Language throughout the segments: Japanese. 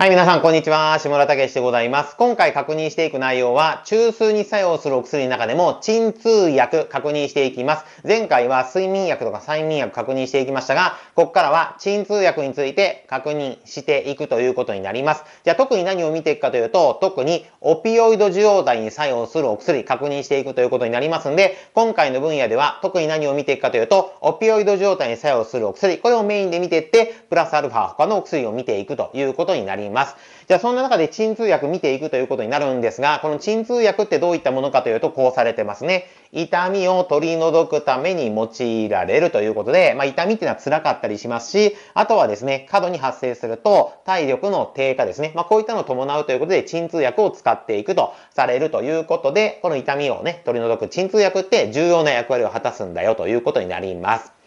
はい、皆さん、こんにちは。下村武史でございます。今回確認していく内容は、中枢に作用するお薬の中でも、鎮痛薬確認していきます。前回は睡眠薬とか催眠薬確認していきましたが、ここからは鎮痛薬について確認していくということになります。じゃあ、特に何を見ていくかというと、特にオピオイド受容体に作用するお薬確認していくということになりますんで、今回の分野では特に何を見ていくかというと、オピオイド受容に作用するお薬、これをメインで見ていって、プラスアルファ他のお薬を見ていくということになります。います。じゃあそんな中で鎮痛薬見ていくということになるんですが、この鎮痛薬ってどういったものかというと、こうされてますね。痛みを取り除くために用いられるということで、まあ、痛みっていうのは辛かったりしますし、あとはですね、過度に発生すると体力の低下ですね。まあ、こういったのを伴うということで、鎮痛薬を使っていくとされるということで、この痛みをね、取り除く鎮痛薬って重要な役割を果たすんだよということになります。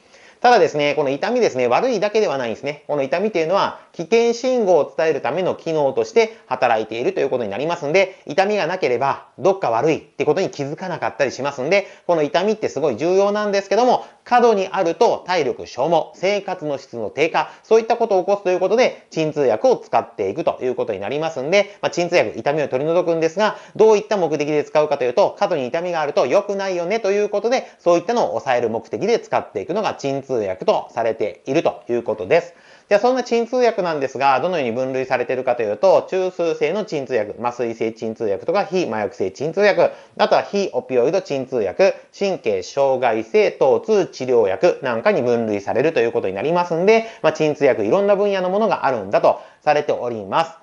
ただですね、この痛みですね、悪いだけではないんですね。この痛みというのは危険信号を伝えるための機能として働いているということになりますんで、痛みがなければどっか悪いってことに気づかなかったりしますんで、この痛みってすごい重要なんですけども、過度にあると体力消耗、生活の質の低下、そういったことを起こすということで、鎮痛薬を使っていくということになりますんで、まあ、鎮痛薬、痛みを取り除くんですが、どういった目的で使うかというと、過度に痛みがあると良くないよねということで、そういったのを抑える目的で使っていくのが鎮痛薬とされているということです。じゃあそんな鎮痛薬なんですが、どのように分類されているかというと、中枢性の鎮痛薬、麻酔性鎮痛薬とか非麻薬性鎮痛薬、あとは非オピオイド鎮痛薬、神経障害性疼痛治療薬なんかに分類されるということになりますんで、まあ、鎮痛薬いろんな分野のものがあるんだとされております。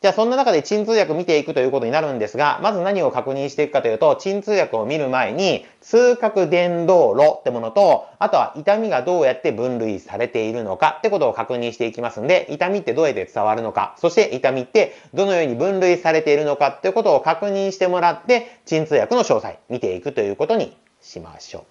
じゃあそんな中で鎮痛薬見ていくということになるんですが、まず何を確認していくかというと、鎮痛薬を見る前に、痛覚伝導路ってものと、あとは痛みがどうやって分類されているのかってことを確認していきますんで、痛みってどうやって伝わるのか、そして痛みってどのように分類されているのかってことを確認してもらって、鎮痛薬の詳細見ていくということにしましょう。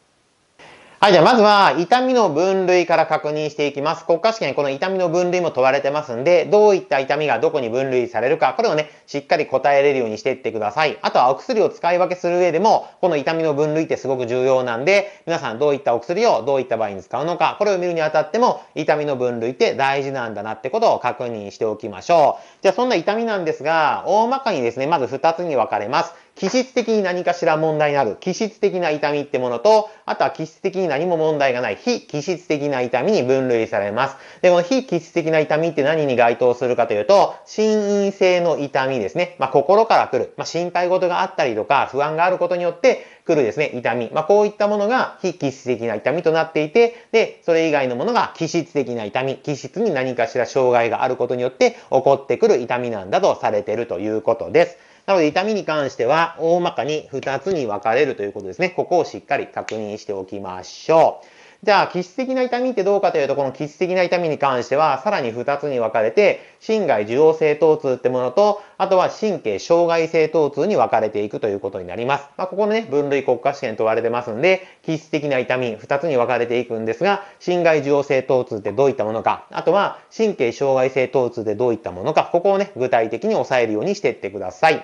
はい、じゃあまずは痛みの分類から確認していきます。国家試験、この痛みの分類も問われてますんで、どういった痛みがどこに分類されるか、これをね、しっかり答えれるようにしていってください。あとはお薬を使い分けする上でも、この痛みの分類ってすごく重要なんで、皆さんどういったお薬をどういった場合に使うのか、これを見るにあたっても、痛みの分類って大事なんだなってことを確認しておきましょう。じゃあそんな痛みなんですが、大まかにですね、まず2つに分かれます。気質的に何かしら問題になる、気質的な痛みってものと、あとは気質的に何も問題がない、非気質的な痛みに分類されます。で、この非気質的な痛みって何に該当するかというと、心因性の痛みですね。まあ、心から来る、まあ、心配事があったりとか、不安があることによって来るですね、痛み。まあ、こういったものが非気質的な痛みとなっていて、で、それ以外のものが気質的な痛み、気質に何かしら障害があることによって起こってくる痛みなんだとされているということです。なので、痛みに関しては、大まかに2つに分かれるということですね。ここをしっかり確認しておきましょう。じゃあ、基質的な痛みってどうかというと、この基質的な痛みに関しては、さらに2つに分かれて、心外受容性疼痛ってものと、あとは神経障害性疼痛に分かれていくということになります。まあ、ここのね、分類国家試験問われてますんで、基質的な痛み2つに分かれていくんですが、心外受容性疼痛ってどういったものか、あとは神経障害性疼痛ってどういったものか、ここをね、具体的に押さえるようにしていってください。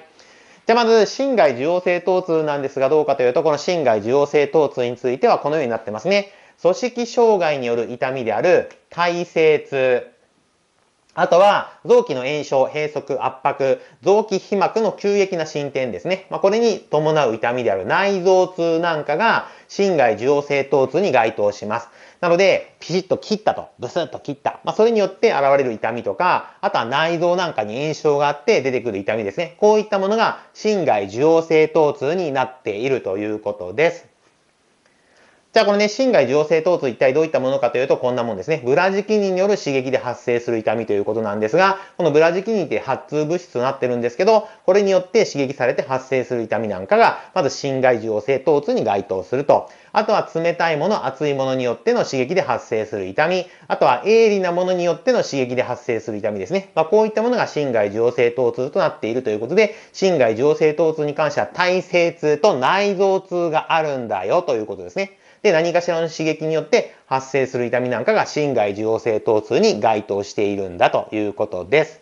じゃあまず、芯外受容性疼痛なんですが、どうかというと、この侵外受容性疼痛についてはこのようになってますね。組織障害による痛みである、体性痛、あとは、臓器の炎症、閉塞、圧迫、臓器皮膜の急激な進展ですね。まあ、これに伴う痛みである内臓痛なんかが、心外受容性疼痛に該当します。なので、ピシッと切ったと、ブスッと切った。まあ、それによって現れる痛みとか、あとは内臓なんかに炎症があって出てくる痛みですね。こういったものが、心外受容性疼痛になっているということです。じゃあこのね、心外受容性疼痛一体どういったものかというとこんなもんですね。ブラジキニンによる刺激で発生する痛みということなんですが、このブラジキニンって発通物質となってるんですけど、これによって刺激されて発生する痛みなんかが、まず心外受容性疼痛に該当すると。あとは冷たいもの、熱いものによっての刺激で発生する痛み。あとは鋭利なものによっての刺激で発生する痛みですね。まあ、こういったものが心外受容性疼痛となっているということで、心外受勢疼痛に関しては耐性痛と内臓痛があるんだよということですね。で、何かしらの刺激によって発生する痛みなんかが心外受容性疼痛に該当しているんだということです。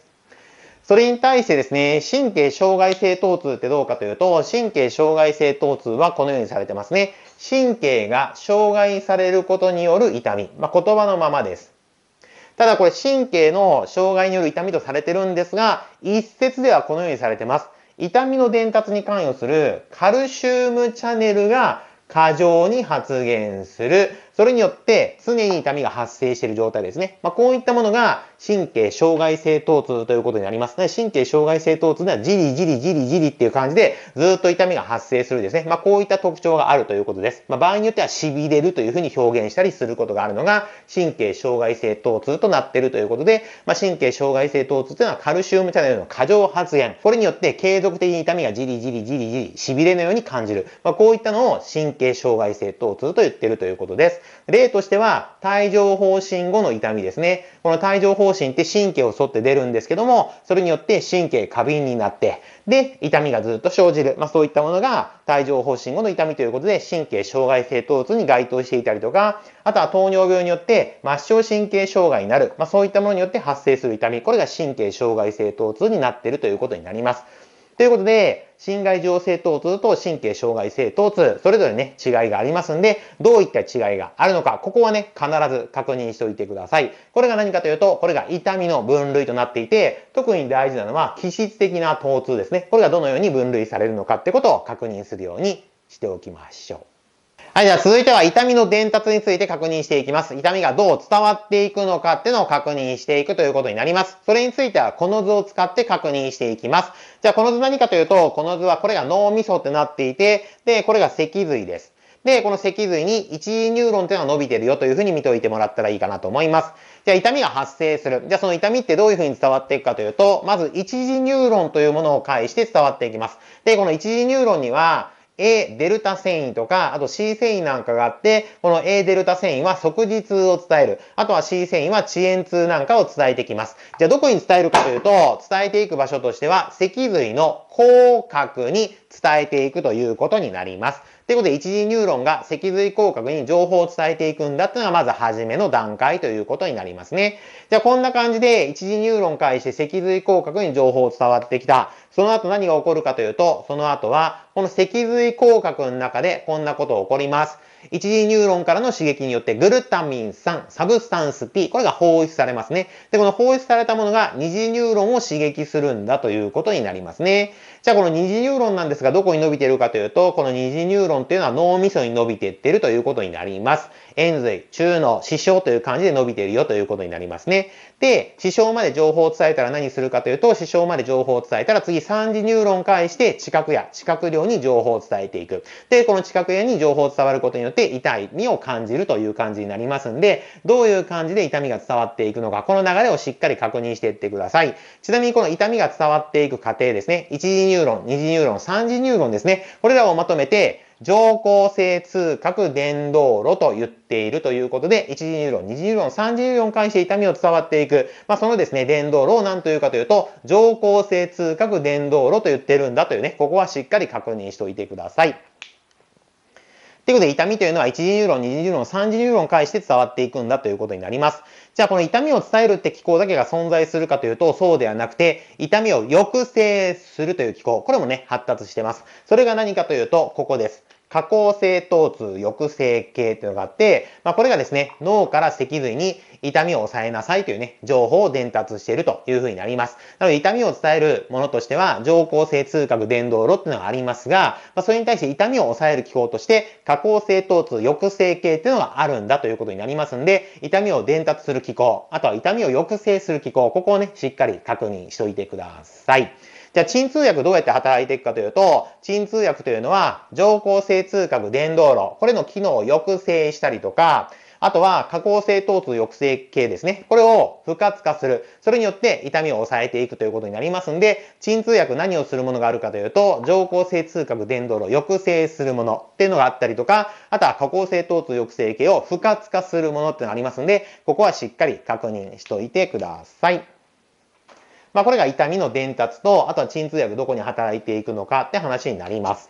それに対してですね、神経障害性疼痛ってどうかというと、神経障害性疼痛はこのようにされてますね。神経が障害されることによる痛み。まあ、言葉のままです。ただこれ神経の障害による痛みとされてるんですが、一説ではこのようにされてます。痛みの伝達に関与するカルシウムチャネルが過剰に発現する。それによって常に痛みが発生している状態ですね。まあ、こういったものが神経障害性疼痛ということになりますね、神経障害性疼痛ではじりじりじりじりっていう感じでずっと痛みが発生するですね。まあ、こういった特徴があるということです。まあ、場合によっては痺れるというふうに表現したりすることがあるのが神経障害性疼痛となっているということで、まあ、神経障害性疼痛というのはカルシウムチャネルの過剰発現。これによって継続的に痛みがじりじりじりじり痺れのように感じる。まあ、こういったのを神経障害性疼痛と言っているということです。例としては、帯状疱疹後の痛みですね。この帯状方針って神経を沿って出るんですけども、それによって神経過敏になって、で、痛みがずっと生じる。まあ、そういったものが帯状疱疹後の痛みということで、神経障害性疼痛に該当していたりとか、あとは糖尿病によって末梢神経障害になる。まあ、そういったものによって発生する痛み。これが神経障害性疼痛になっているということになります。ということで、心外情性疼痛と神経障害性疼痛、それぞれね、違いがありますんで、どういった違いがあるのか、ここはね、必ず確認しておいてください。これが何かというと、これが痛みの分類となっていて、特に大事なのは、気質的な疼痛ですね。これがどのように分類されるのかってことを確認するようにしておきましょう。はい、じゃあ続いては痛みの伝達について確認していきます。痛みがどう伝わっていくのかっていうのを確認していくということになります。それについてはこの図を使って確認していきます。じゃあこの図何かというと、この図はこれが脳みそってなっていて、で、これが脊髄です。で、この脊髄に一次ニューロンというのは伸びてるよというふうに見ておいてもらったらいいかなと思います。じゃあ痛みが発生する。じゃあその痛みってどういうふうに伝わっていくかというと、まず一次ニューロンというものを介して伝わっていきます。で、この一次ニューロンには、A デルタ繊維とか、あと C 繊維なんかがあって、この A デルタ繊維は即時痛を伝える。あとは C 繊維は遅延痛なんかを伝えてきます。じゃあどこに伝えるかというと、伝えていく場所としては、脊髄の広角に伝えていくということになります。ということで、一次ニューロンが脊髄広角に情報を伝えていくんだっていうのが、まず初めの段階ということになりますね。じゃあ、こんな感じで、一次ニューロン介して脊髄広角に情報を伝わってきた。その後何が起こるかというと、その後は、この脊髄広角の中でこんなこと起こります。一次ニューロンからの刺激によってグルタミン酸、サブスタンス P、これが放出されますね。で、この放出されたものが二次ニューロンを刺激するんだということになりますね。じゃあこの二次ニューロンなんですが、どこに伸びているかというと、この二次ニューロンというのは脳みそに伸びていってるということになります。塩髄、中脳、死傷という感じで伸びているよということになりますね。で、死傷まで情報を伝えたら何するかというと、死傷まで情報を伝えたら次3次ニューロン介して知覚や知覚量に情報を伝えていく。で、この知覚やに情報を伝わることによって痛みを感じるという感じになりますんで、どういう感じで痛みが伝わっていくのか、この流れをしっかり確認していってください。ちなみにこの痛みが伝わっていく過程ですね、1次ニューロン、2次ニューロン、3次ニューロンですね、これらをまとめて、乗降性通覚伝導路と言っているということで、1次理論、2次理論、3次ロ論を介して痛みを伝わっていく。まあ、そのですね、伝導路を何というかというと、乗降性通覚伝導路と言ってるんだというね、ここはしっかり確認しておいてください。ということで、痛みというのは1次理論、2次理論、3次ロ論を介して伝わっていくんだということになります。じゃあ、この痛みを伝えるって機構だけが存在するかというと、そうではなくて、痛みを抑制するという機構、これもね、発達してます。それが何かというと、ここです。加工性疼痛抑制系というのがあって、まあ、これがですね、脳から脊髄に痛みを抑えなさいというね、情報を伝達しているというふうになります。なので、痛みを伝えるものとしては、上行性痛覚伝導路っていうのがありますが、まあ、それに対して痛みを抑える機構として、加工性疼痛抑制系っていうのがあるんだということになりますんで、痛みを伝達する機構、あとは痛みを抑制する機構、ここをね、しっかり確認しておいてください。じゃあ、鎮痛薬どうやって働いていくかというと、鎮痛薬というのは、乗降性通覚伝道路、これの機能を抑制したりとか、あとは、加工性疼痛抑制系ですね。これを不活化する。それによって痛みを抑えていくということになりますんで、鎮痛薬何をするものがあるかというと、上行性痛覚伝導路抑制するものっていうのがあったりとか、あとは加工性疼痛抑制系を不活化するものっていうのがありますんで、ここはしっかり確認しておいてください。まあ、これが痛みの伝達と、あとは鎮痛薬どこに働いていくのかって話になります。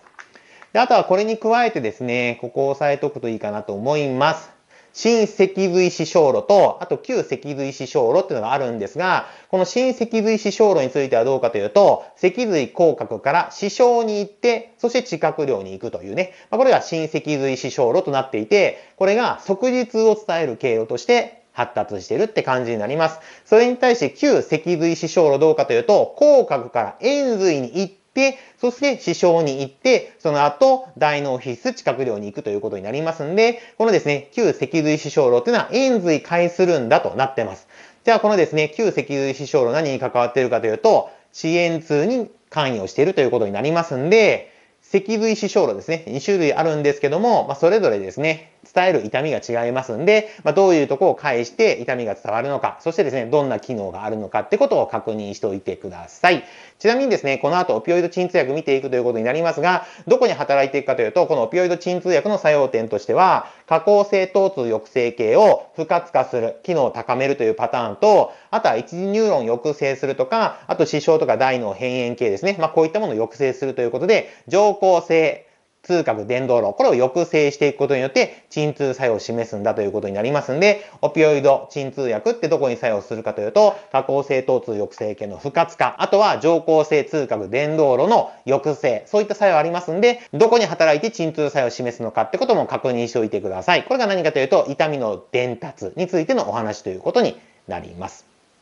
で、あとはこれに加えてですね、ここを押さえとくといいかなと思います。新脊髄視症路と、あと旧脊髄視症路っていうのがあるんですが、この新脊髄視症路についてはどうかというと、脊髄広角から視症に行って、そして知覚量に行くというね、まあ、これが新脊髄視症路となっていて、これが即日を伝える経路として発達してるって感じになります。それに対して旧脊髄視床路どうかというと、口角から円髄に行って、そして師匠に行って、その後、大脳皮質知覚量に行くということになりますんで、このですね、旧脊髄視床路っていうのは円髄介するんだとなってます。じゃあこのですね、旧脊髄視床路何に関わっているかというと、遅延痛に関与しているということになりますんで、脊髄視床路ですね、2種類あるんですけども、まあ、それぞれですね、伝える痛みが違いますんで、まあ、どういうとこを介して痛みが伝わるのか、そしてですね、どんな機能があるのかってことを確認しておいてください。ちなみにですね、この後オピオイド鎮痛薬見ていくということになりますが、どこに働いていくかというと、このオピオイド鎮痛薬の作用点としては、加工性疼痛抑制系を不活化する、機能を高めるというパターンと、あとは一次ニューロン抑制するとか、あと死傷とか大脳変炎系ですね、まあ、こういったものを抑制するということで、上行性、痛覚伝導路、これを抑制していくことによって、鎮痛作用を示すんだということになりますんで、オピオイド鎮痛薬ってどこに作用するかというと、加工性疼痛抑制系の不活化、あとは上行性痛覚伝導路の抑制、そういった作用ありますんで、どこに働いて鎮痛作用を示すのかってことも確認しておいてください。これが何かというと、痛みの伝達についてのお話ということになります。